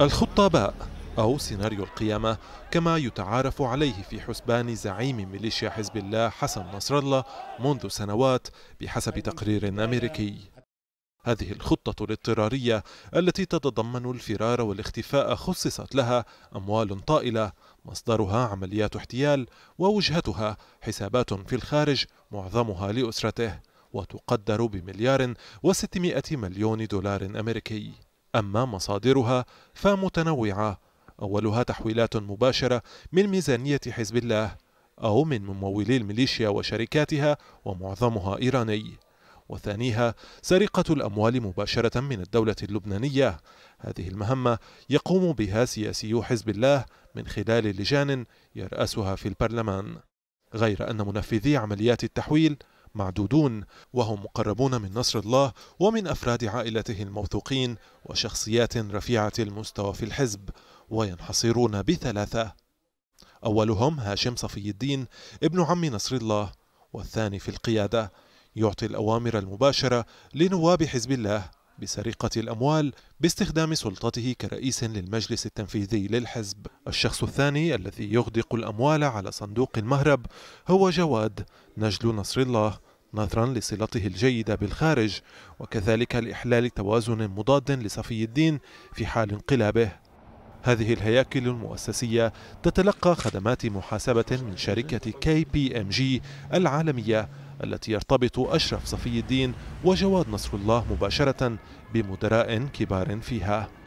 الخطة باء أو سيناريو القيامة كما يتعارف عليه في حسبان زعيم ميليشيا حزب الله حسن نصر الله منذ سنوات بحسب تقرير أمريكي هذه الخطة الاضطرارية التي تتضمن الفرار والاختفاء خصصت لها أموال طائلة مصدرها عمليات احتيال ووجهتها حسابات في الخارج معظمها لأسرته وتقدر بمليار وستمائة مليون دولار أمريكي أما مصادرها فمتنوعة أولها تحويلات مباشرة من ميزانية حزب الله أو من ممولي الميليشيا وشركاتها ومعظمها إيراني وثانيها سرقة الأموال مباشرة من الدولة اللبنانية هذه المهمة يقوم بها سياسيو حزب الله من خلال لجان يرأسها في البرلمان غير أن منفذي عمليات التحويل معدودون وهم مقربون من نصر الله ومن أفراد عائلته الموثوقين وشخصيات رفيعة المستوى في الحزب وينحصرون بثلاثة أولهم هاشم صفي الدين ابن عم نصر الله والثاني في القيادة يعطي الأوامر المباشرة لنواب حزب الله بسرقة الأموال باستخدام سلطته كرئيس للمجلس التنفيذي للحزب الشخص الثاني الذي يغدق الأموال على صندوق المهرب هو جواد نجل نصر الله نظرا لصلته الجيدة بالخارج وكذلك لإحلال توازن مضاد لصفي الدين في حال انقلابه هذه الهياكل المؤسسية تتلقى خدمات محاسبة من شركة كي بي ام جي العالمية التي يرتبط أشرف صفي الدين وجواد نصر الله مباشرة بمدراء كبار فيها